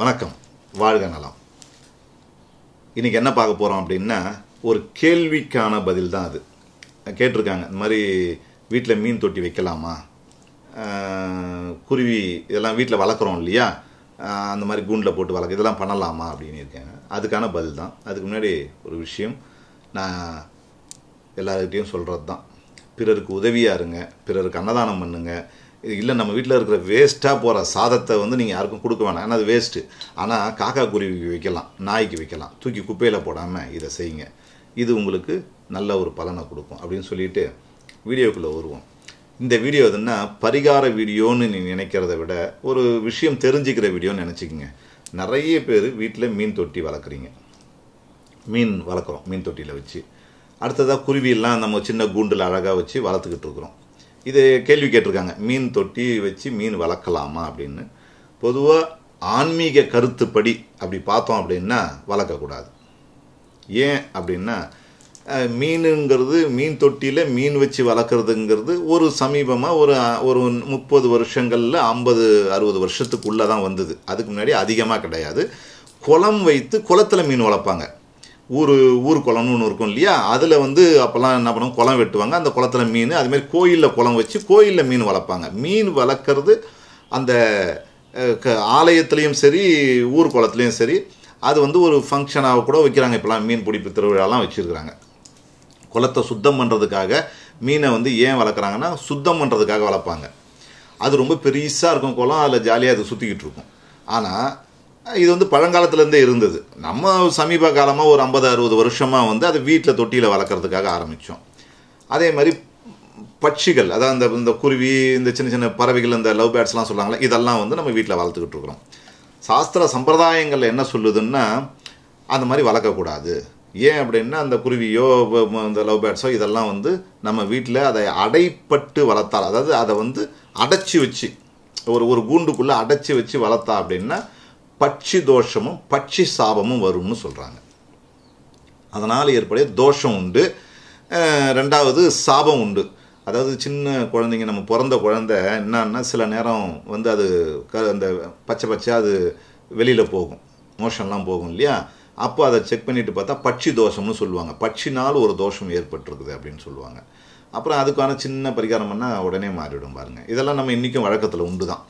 வணக்கம் வாழ்க நலம் இன்றைக்கி என்ன பார்க்க போகிறோம் அப்படின்னா ஒரு கேள்விக்கான பதில் தான் அது கேட்டிருக்காங்க இந்த மாதிரி வீட்டில் மீன் தொட்டி வைக்கலாமா குருவி இதெல்லாம் வீட்டில் வளர்க்குறோம் இல்லையா அந்த மாதிரி கூண்டில் போட்டு வளர்க்க இதெல்லாம் பண்ணலாமா அப்படின்னு இருக்காங்க அதுக்கான பதில் தான் அதுக்கு முன்னாடி ஒரு விஷயம் நான் எல்லாருக்கிட்டேயும் சொல்கிறது தான் பிறருக்கு உதவியாக இருங்க பிறருக்கு அன்னதானம் பண்ணுங்கள் இல்லை நம்ம வீட்டில் இருக்கிற வேஸ்ட்டாக போகிற சாதத்தை வந்து நீங்கள் யாருக்கும் கொடுக்க வேணாம் ஏன்னா அது வேஸ்ட்டு ஆனால் காக்கா குருவிக்கு வைக்கலாம் நாய்க்கு வைக்கலாம் தூக்கி குப்பையில் போடாமல் இதை செய்யுங்க இது உங்களுக்கு நல்ல ஒரு பலனை கொடுக்கும் அப்படின்னு சொல்லிட்டு வீடியோக்குள்ளே வருவோம் இந்த வீடியோ எதுன்னா பரிகார வீடியோன்னு நீ நினைக்கிறத விட ஒரு விஷயம் தெரிஞ்சுக்கிற வீடியோன்னு நினச்சிக்கோங்க நிறைய பேர் வீட்டில் மீன் தொட்டி வளர்க்குறீங்க மீன் வளர்க்குறோம் மீன் தொட்டியில் வச்சு அடுத்ததாக குருவியெல்லாம் நம்ம சின்ன கூண்டில் அழகாக வச்சு வளர்த்துக்கிட்டு இருக்கிறோம் இது கேள்வி கேட்டிருக்காங்க மீன் தொட்டி வச்சு மீன் வளர்க்கலாமா அப்படின்னு பொதுவாக ஆன்மீக கருத்துப்படி அப்படி பார்த்தோம் அப்படின்னா வளர்க்கக்கூடாது ஏன் அப்படின்னா மீனுங்கிறது மீன் தொட்டியில் மீன் வச்சு வளர்க்குறதுங்கிறது ஒரு சமீபமாக ஒரு ஒரு முப்பது வருஷங்களில் ஐம்பது அறுபது வருஷத்துக்குள்ளே தான் வந்தது அதுக்கு முன்னாடி அதிகமாக கிடையாது குளம் வைத்து குளத்தில் மீன் வளர்ப்பாங்க ஊர் ஊர் குளம்னு ஒன்று இருக்கும் இல்லையா அதில் வந்து அப்போல்லாம் என்ன பண்ணுவோம் குளம் வெட்டுவாங்க அந்த குளத்தில் மீன் அதுமாரி கோயிலில் குளம் வச்சு கோயிலில் மீன் வளர்ப்பாங்க மீன் வளர்க்குறது அந்த ஆலயத்துலேயும் சரி ஊர் குளத்துலேயும் சரி அது வந்து ஒரு ஃபங்க்ஷனாக கூட வைக்கிறாங்க இப்போலாம் மீன் பிடிப்பு திருவிழாலாம் வச்சுருக்கிறாங்க குளத்தை சுத்தம் பண்ணுறதுக்காக மீனை வந்து ஏன் வளர்க்குறாங்கன்னா சுத்தம் பண்ணுறதுக்காக வளர்ப்பாங்க அது ரொம்ப பெருசாக இருக்கும் குளம் அதில் ஜாலியாக அது சுற்றிக்கிட்டு இருக்கும் ஆனால் இது வந்து பழங்காலத்துலேருந்தே இருந்தது நம்ம சமீப காலமாக ஒரு ஐம்பது அறுபது வருஷமாக வந்து அது வீட்டில் தொட்டியில் வளர்க்குறதுக்காக ஆரம்பித்தோம் அதே மாதிரி பட்சிகள் அதாவது இந்த இந்த குருவி இந்த சின்ன சின்ன பறவைகள் இந்த லவ் பேர்ட்ஸ்லாம் சொல்லுவாங்களே இதெல்லாம் வந்து நம்ம வீட்டில் வளர்த்துக்கிட்டு இருக்கிறோம் சாஸ்திர சம்பிரதாயங்கள் என்ன சொல்லுதுன்னா அந்த மாதிரி வளர்க்கக்கூடாது ஏன் அப்படின்னா அந்த குருவியோ இந்த லவ் பேர்ட்ஸோ இதெல்லாம் வந்து நம்ம வீட்டில் அதை அடைப்பட்டு வளர்த்தால் அதாவது அதை வந்து அடைச்சி வச்சு ஒரு ஒரு கூண்டுக்குள்ளே அடைச்சி வச்சு வளர்த்தா அப்படின்னா பட்சி தோஷமும் பட்சி சாபமும் வரும்னு சொல்கிறாங்க அதனால் ஏற்படைய தோஷம் உண்டு ரெண்டாவது சாபம் உண்டு அதாவது சின்ன குழந்தைங்க நம்ம பிறந்த குழந்த என்னன்னா சில நேரம் வந்து அது க அந்த பச்சை பச்சையாக அது வெளியில் போகும் மோஷன்லாம் போகும் இல்லையா அப்போ அதை செக் பண்ணிட்டு பார்த்தா பட்சி தோஷம்னு சொல்லுவாங்க பட்சினால் ஒரு தோஷம் ஏற்பட்டிருக்குது அப்படின்னு சொல்லுவாங்க அப்புறம் அதுக்கான சின்ன பரிகாரம் பண்ணால் உடனே மாறிவிடும் பாருங்கள் இதெல்லாம் நம்ம இன்றைக்கும் வழக்கத்தில் உண்டு தான்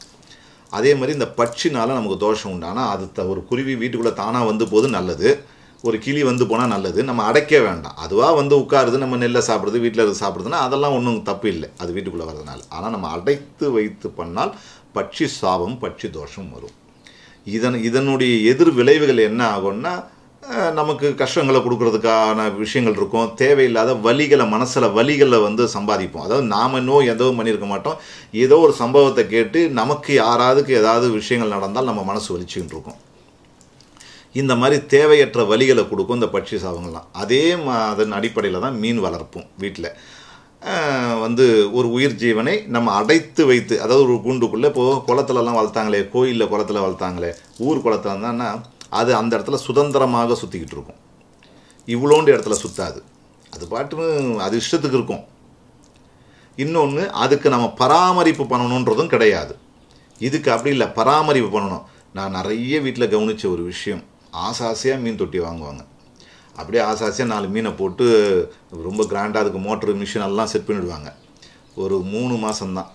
அதே மாதிரி இந்த பட்சினால் நமக்கு தோஷம் உண்டானா அது த ஒரு குருவி வீட்டுக்குள்ளே தானாக வந்து போது நல்லது ஒரு கிளி வந்து போனால் நல்லது நம்ம அடைக்க வேண்டாம் அதுவாக வந்து உட்காருது நம்ம நெல்லை சாப்பிட்றது வீட்டில் இருந்து சாப்பிட்றதுன்னா அதெல்லாம் ஒன்றும் தப்பு இல்லை அது வீட்டுக்குள்ளே வரதுனால ஆனால் நம்ம அடைத்து வைத்து பண்ணால் பட்சி சாபம் பட்சி தோஷம் வரும் இதன் இதனுடைய எதிர் விளைவுகள் என்ன ஆகும்னா நமக்கு கஷ்டங்களை கொடுக்கறதுக்கான விஷயங்கள் இருக்கும் தேவையில்லாத வழிகளை மனசில் வழிகளை வந்து சம்பாதிப்போம் அதாவது நாம் இன்னும் எதுவும் பண்ணியிருக்க மாட்டோம் ஏதோ ஒரு சம்பவத்தை கேட்டு நமக்கு யாராவதுக்கு ஏதாவது விஷயங்கள் நடந்தால் நம்ம மனசு வலிச்சுக்கிட்டு இருக்கோம் இந்த மாதிரி தேவையற்ற வழிகளை கொடுக்கும் இந்த பட்சி சாபங்கள்லாம் அதே மா அதன் அடிப்படையில் தான் மீன் வளர்ப்போம் வீட்டில் வந்து ஒரு உயிர் ஜீவனை நம்ம அடைத்து வைத்து அதாவது ஒரு கூண்டுக்குள்ளே இப்போது குளத்துலலாம் வளர்த்தாங்களே கோயிலில் குளத்தில் வளர்த்தாங்களே ஊர் குளத்தில் இருந்தான்னா அது அந்த இடத்துல சுதந்திரமாக சுற்றிக்கிட்டு இருக்கும் இவ்வளோண்டு இடத்துல சுற்றாது அது பாட்டு அது இஷ்டத்துக்கு இருக்கும் இன்னொன்று அதுக்கு நம்ம பராமரிப்பு பண்ணணுன்றதும் கிடையாது இதுக்கு அப்படி இல்லை பராமரிப்பு பண்ணணும் நான் நிறைய வீட்டில் கவனித்த ஒரு விஷயம் ஆசாசியாக மீன் தொட்டி வாங்குவாங்க அப்படியே ஆசாசியாக நாலு மீனை போட்டு ரொம்ப கிராண்டாக அதுக்கு மோட்ரு மிஷின் எல்லாம் செட் பண்ணிவிடுவாங்க ஒரு மூணு மாதம்தான்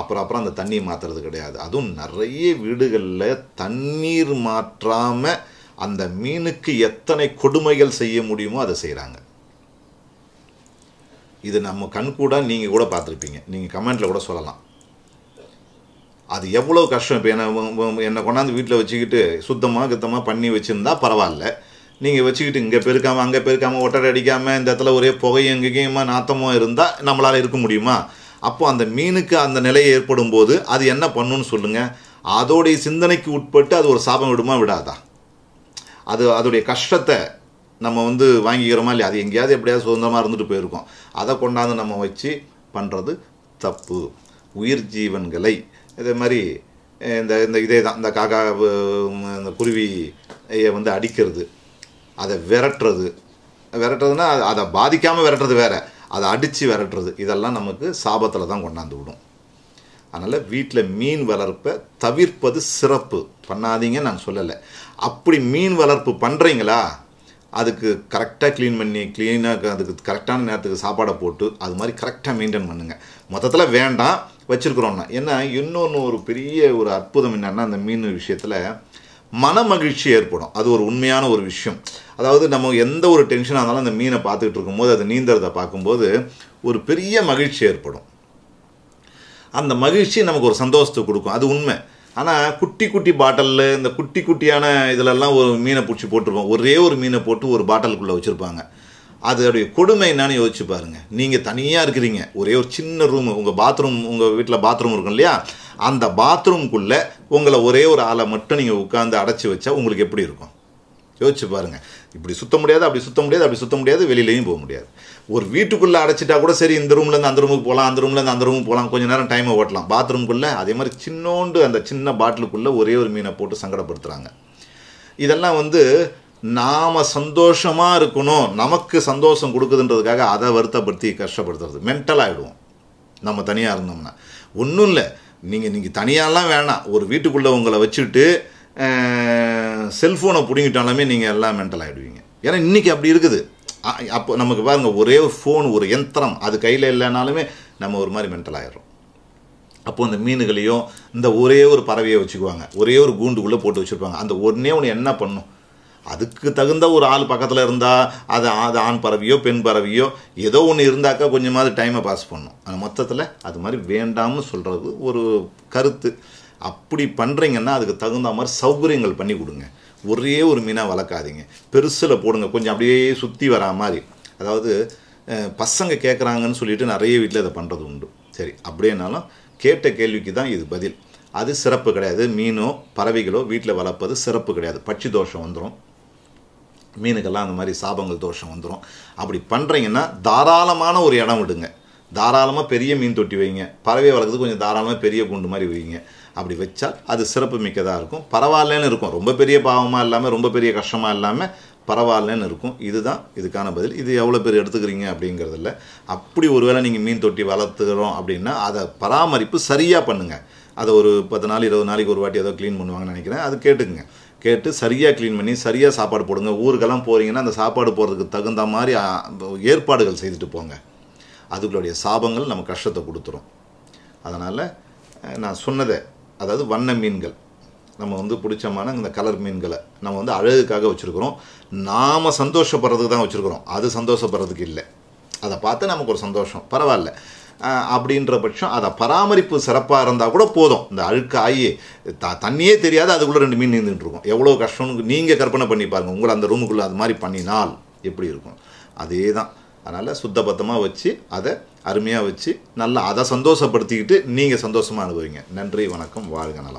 அப்புறம் அப்புறம் அந்த தண்ணியை மாற்றுறது கிடையாது அதுவும் நிறைய வீடுகளில் தண்ணீர் மாற்றாமல் அந்த மீனுக்கு எத்தனை கொடுமைகள் செய்ய முடியுமோ அதை செய்கிறாங்க இது நம்ம கண் கூட நீங்கள் கூட பார்த்துருப்பீங்க நீங்கள் கமெண்ட்டில் கூட சொல்லலாம் அது எவ்வளோ கஷ்டம் இப்போ என்னை என்னை கொண்டாந்து வீட்டில் வச்சுக்கிட்டு சுத்தமாக சுத்தமாக பண்ணி வச்சுருந்தா பரவாயில்ல நீங்கள் வச்சுக்கிட்டு இங்கே பெருக்காமல் அங்கே பெருக்காமல் ஒட்டடை அடிக்காமல் இந்த இடத்துல ஒரே புகையும் எங்கேயுமா நாத்தமும் இருந்தால் நம்மளால் இருக்க முடியுமா அப்போ அந்த மீனுக்கு அந்த நிலையை ஏற்படும் போது அது என்ன பண்ணுன்னு சொல்லுங்கள் அதோடைய சிந்தனைக்கு உட்பட்டு அது ஒரு சாபம் விடுமா விடாதா அது அதோடைய கஷ்டத்தை நம்ம வந்து வாங்கிக்கிறோமா இல்லையா அது எங்கேயாவது எப்படியாவது சுதந்திரமாக இருந்துட்டு போயிருக்கோம் அதை கொண்டாந்து நம்ம வச்சு பண்ணுறது தப்பு உயிர் ஜீவன்களை இதே மாதிரி இந்த இந்த இதே தான் இந்த காக்கா இந்த குருவியை வந்து அடிக்கிறது அதை விரட்டுறது விரட்டுறதுன்னா அதை பாதிக்காமல் விரட்டுறது வேறு அதை அடித்து விரட்டுறது இதெல்லாம் நமக்கு சாபத்தில் தான் கொண்டாந்து விடும் அதனால் வீட்டில் மீன் வளர்ப்பை தவிர்ப்பது சிறப்பு பண்ணாதீங்கன்னு நான் சொல்லலை அப்படி மீன் வளர்ப்பு பண்ணுறீங்களா அதுக்கு கரெக்டாக க்ளீன் பண்ணி க்ளீனாக அதுக்கு கரெக்டான நேரத்துக்கு சாப்பாடை போட்டு அது மாதிரி கரெக்டாக மெயின்டைன் பண்ணுங்கள் மொத்தத்தில் வேண்டாம் வச்சுருக்குறோம்னா ஏன்னா இன்னொன்று ஒரு பெரிய ஒரு அற்புதம் என்னென்னா அந்த மீன் விஷயத்தில் மன மகிழ்ச்சி ஏற்படும் அது ஒரு உண்மையான ஒரு விஷயம் அதாவது நம்ம எந்த ஒரு டென்ஷனாக இருந்தாலும் அந்த மீனை பார்த்துக்கிட்டு இருக்கும்போது அது நீந்தறதை பார்க்கும்போது ஒரு பெரிய மகிழ்ச்சி ஏற்படும் அந்த மகிழ்ச்சி நமக்கு ஒரு சந்தோஷத்தை கொடுக்கும் அது உண்மை ஆனால் குட்டி குட்டி பாட்டிலில் இந்த குட்டி குட்டியான இதிலெல்லாம் ஒரு மீனை பிடிச்சி போட்டிருப்போம் ஒரே ஒரு மீனை போட்டு ஒரு பாட்டிலுக்குள்ளே வச்சுருப்பாங்க அதோடைய கொடுமை என்னன்னு யோசிச்சு பாருங்கள் நீங்கள் தனியாக இருக்கிறீங்க ஒரே ஒரு சின்ன ரூம் உங்கள் பாத்ரூம் உங்கள் வீட்டில் பாத்ரூம் இருக்கும் இல்லையா அந்த பாத்ரூம்குள்ள உங்களை ஒரே ஒரு ஆளை மட்டும் நீங்கள் உட்காந்து அடைச்சி வச்சா உங்களுக்கு எப்படி இருக்கும் யோசிச்சு பாருங்க இப்படி சுத்த முடியாது அப்படி சுத்த முடியாது அப்படி சுத்த முடியாது வெளியிலையும் போக முடியாது ஒரு வீட்டுக்குள்ளே அடைச்சிட்டா கூட சரி இந்த இருந்து அந்த ரூமுக்கு போகலாம் அந்த இருந்து அந்த ரூமுக்கு போகலாம் கொஞ்சம் நேரம் டைமை ஓட்டலாம் பாத்ரூம்குள்ளே அதே மாதிரி சின்னோண்டு அந்த சின்ன பாட்டிலுக்குள்ளே ஒரே ஒரு மீனை போட்டு சங்கடப்படுத்துகிறாங்க இதெல்லாம் வந்து நாம் சந்தோஷமாக இருக்கணும் நமக்கு சந்தோஷம் கொடுக்குதுன்றதுக்காக அதை வருத்தப்படுத்தி கஷ்டப்படுத்துறது மென்டல் ஆகிடுவோம் நம்ம தனியாக இருந்தோம்னா ஒன்றும் இல்லை நீங்கள் நீங்கள் தனியாலாம் வேணாம் ஒரு வீட்டுக்குள்ளே உங்களை வச்சுட்டு செல்ஃபோனை பிடிங்கிட்டாலுமே நீங்கள் எல்லாம் மென்டல் ஆகிடுவீங்க ஏன்னா இன்றைக்கி அப்படி இருக்குது அப்போ நமக்கு பாருங்கள் ஒரே ஃபோன் ஒரு யந்திரம் அது கையில் இல்லைனாலுமே நம்ம ஒரு மாதிரி மென்டல் ஆகிடுறோம் அப்போது அந்த மீன்களையும் இந்த ஒரே ஒரு பறவையை வச்சுக்குவாங்க ஒரே ஒரு கூண்டுக்குள்ளே போட்டு வச்சுருப்பாங்க அந்த ஒன்றே ஒன்று என்ன பண்ணும் அதுக்கு தகுந்த ஒரு ஆள் பக்கத்தில் இருந்தால் அது அது ஆண் பறவையோ பெண் பறவையோ ஏதோ ஒன்று இருந்தாக்கா கொஞ்சமாவது டைமை பாஸ் பண்ணும் அந்த மொத்தத்தில் அது மாதிரி வேண்டாம்னு சொல்கிறது ஒரு கருத்து அப்படி பண்ணுறீங்கன்னா அதுக்கு தகுந்த மாதிரி சௌகரியங்கள் பண்ணி கொடுங்க ஒரே ஒரு மீனாக வளர்க்காதீங்க பெருசில் போடுங்க கொஞ்சம் அப்படியே சுற்றி வரா மாதிரி அதாவது பசங்க கேட்குறாங்கன்னு சொல்லிட்டு நிறைய வீட்டில் இதை பண்ணுறது உண்டு சரி அப்படின்னாலும் கேட்ட கேள்விக்கு தான் இது பதில் அது சிறப்பு கிடையாது மீனோ பறவைகளோ வீட்டில் வளர்ப்பது சிறப்பு கிடையாது பட்சி தோஷம் வந்துடும் மீனுக்கெல்லாம் அந்த மாதிரி சாபங்கள் தோஷம் வந்துடும் அப்படி பண்ணுறீங்கன்னா தாராளமான ஒரு இடம் விடுங்க தாராளமாக பெரிய மீன் தொட்டி வைங்க பறவை வளர்க்குறது கொஞ்சம் தாராளமாக பெரிய கூண்டு மாதிரி வைங்க அப்படி வச்சால் அது சிறப்பு மிக்கதாக இருக்கும் பரவாயில்லன்னு இருக்கும் ரொம்ப பெரிய பாவமாக இல்லாமல் ரொம்ப பெரிய கஷ்டமாக இல்லாமல் பரவாயில்லன்னு இருக்கும் இதுதான் இதுக்கான பதில் இது எவ்வளோ பேர் எடுத்துக்கிறீங்க அப்படிங்கிறதில்ல அப்படி ஒருவேளை நீங்கள் மீன் தொட்டி வளர்த்துக்கிறோம் அப்படின்னா அதை பராமரிப்பு சரியாக பண்ணுங்கள் அதை ஒரு பத்து நாள் இருபது நாளைக்கு ஒரு வாட்டி ஏதோ க்ளீன் பண்ணுவாங்கன்னு நினைக்கிறேன் அது கேட்டுக்குங்க கேட்டு சரியாக க்ளீன் பண்ணி சரியாக சாப்பாடு போடுங்க ஊருக்கெல்லாம் போகிறீங்கன்னா அந்த சாப்பாடு போகிறதுக்கு தகுந்த மாதிரி ஏற்பாடுகள் செய்துட்டு போங்க அதுகளுடைய சாபங்கள் நம்ம கஷ்டத்தை கொடுத்துரும் அதனால் நான் சொன்னதே அதாவது வண்ண மீன்கள் நம்ம வந்து பிடிச்சமான இந்த கலர் மீன்களை நம்ம வந்து அழகுக்காக வச்சுருக்குறோம் நாம் சந்தோஷப்படுறதுக்கு தான் வச்சுருக்குறோம் அது சந்தோஷப்படுறதுக்கு இல்லை அதை பார்த்து நமக்கு ஒரு சந்தோஷம் பரவாயில்ல அப்படின்ற பட்சம் அதை பராமரிப்பு சிறப்பாக இருந்தால் கூட போதும் இந்த அழுக்காயி த தண்ணியே தெரியாது அதுக்குள்ளே ரெண்டு மீன் நீந்துட்டு இருக்கும் எவ்வளோ கஷ்டம்னு நீங்கள் கற்பனை பண்ணி பாருங்கள் உங்களை அந்த ரூமுக்குள்ளே அது மாதிரி பண்ணினால் எப்படி இருக்கும் அதே தான் அதனால் சுத்தபத்தமாக வச்சு அதை அருமையாக வச்சு நல்லா அதை சந்தோஷப்படுத்திக்கிட்டு நீங்கள் சந்தோஷமாக அனுபவிங்க நன்றி வணக்கம் வாழ்க நலம்